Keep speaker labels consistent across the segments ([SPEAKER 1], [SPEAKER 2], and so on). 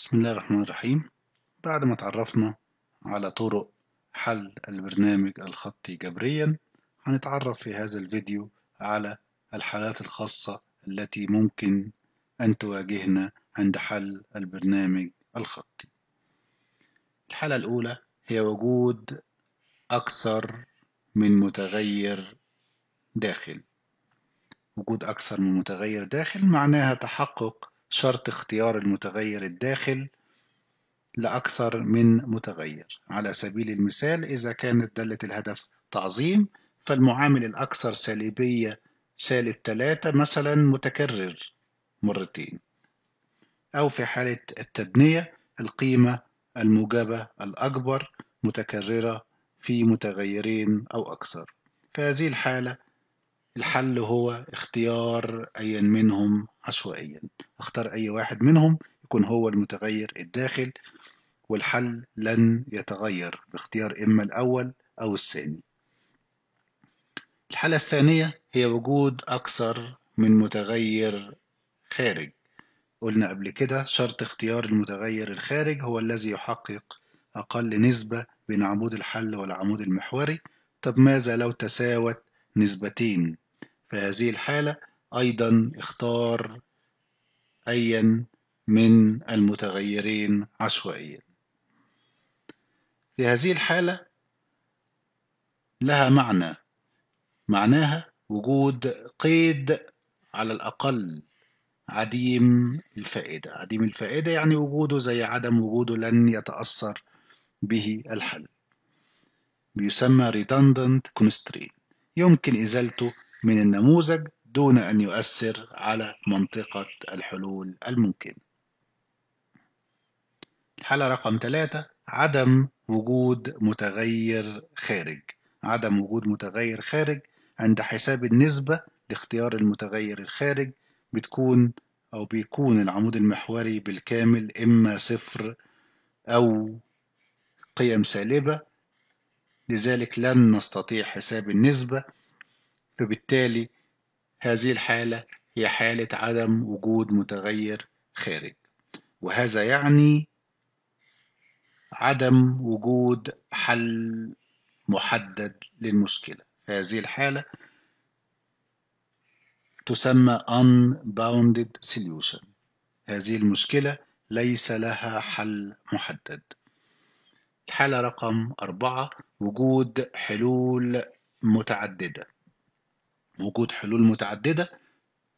[SPEAKER 1] بسم الله الرحمن الرحيم بعد ما تعرفنا على طرق حل البرنامج الخطي جبريا هنتعرف في هذا الفيديو على الحالات الخاصة التي ممكن أن تواجهنا عند حل البرنامج الخطي الحالة الأولى هي وجود أكثر من متغير داخل وجود أكثر من متغير داخل معناها تحقق شرط اختيار المتغير الداخل لأكثر من متغير على سبيل المثال إذا كانت دالة الهدف تعظيم فالمعامل الأكثر سالبية سالب 3 مثلا متكرر مرتين أو في حالة التدنية القيمة الموجبة الأكبر متكررة في متغيرين أو أكثر في هذه الحالة الحل هو اختيار أيا منهم عشوائيا اختار أي واحد منهم يكون هو المتغير الداخل والحل لن يتغير باختيار إما الأول أو الثاني الحالة الثانية هي وجود أكثر من متغير خارج قلنا قبل كده شرط اختيار المتغير الخارج هو الذي يحقق أقل نسبة بين عمود الحل والعمود المحوري طب ماذا لو تساوت نسبتين في هذه الحالة أيضا اختار أيا من المتغيرين عشوائيا في هذه الحالة لها معنى معناها وجود قيد على الأقل عديم الفائدة عديم الفائدة يعني وجوده زي عدم وجوده لن يتأثر به الحل بيسمى redundant constraint يمكن إزالته من النموذج دون أن يؤثر على منطقة الحلول الممكنة. الحالة رقم ثلاثة عدم وجود متغير خارج عدم وجود متغير خارج عند حساب النسبة لاختيار المتغير الخارج بتكون أو بيكون العمود المحوري بالكامل إما صفر أو قيم سالبة لذلك لن نستطيع حساب النسبة فبالتالي هذه الحالة هي حالة عدم وجود متغير خارج وهذا يعني عدم وجود حل محدد للمشكلة هذه الحالة تسمى unbounded solution هذه المشكلة ليس لها حل محدد الحالة رقم أربعة وجود حلول متعددة وجود حلول متعددة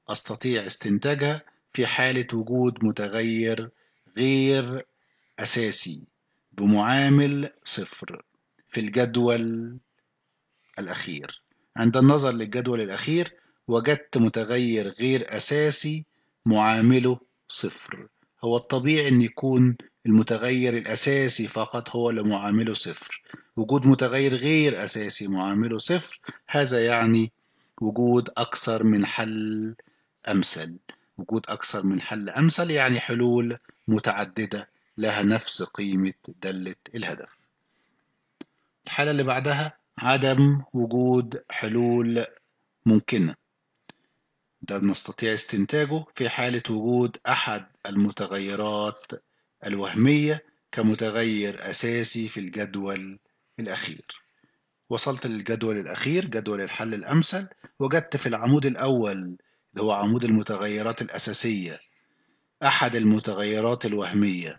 [SPEAKER 1] أستطيع استنتاجها في حالة وجود متغير غير أساسي بمعامل صفر في الجدول الأخير عند النظر للجدول الأخير وجدت متغير غير أساسي معامله صفر هو الطبيعي أن يكون المتغير الأساسي فقط هو اللي معامله صفر وجود متغير غير أساسي معامله صفر هذا يعني وجود أكثر من حل أمثل وجود أكثر من حل أمثل يعني حلول متعددة لها نفس قيمة دلة الهدف الحالة اللي بعدها عدم وجود حلول ممكنة ده نستطيع استنتاجه في حالة وجود أحد المتغيرات الوهمية كمتغير أساسي في الجدول الأخير وصلت للجدول الأخير جدول الحل الأمثل وجدت في العمود الأول اللي هو عمود المتغيرات الأساسية أحد المتغيرات الوهمية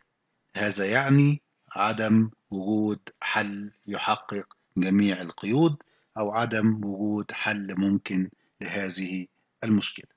[SPEAKER 1] هذا يعني عدم وجود حل يحقق جميع القيود أو عدم وجود حل ممكن لهذه المشكلة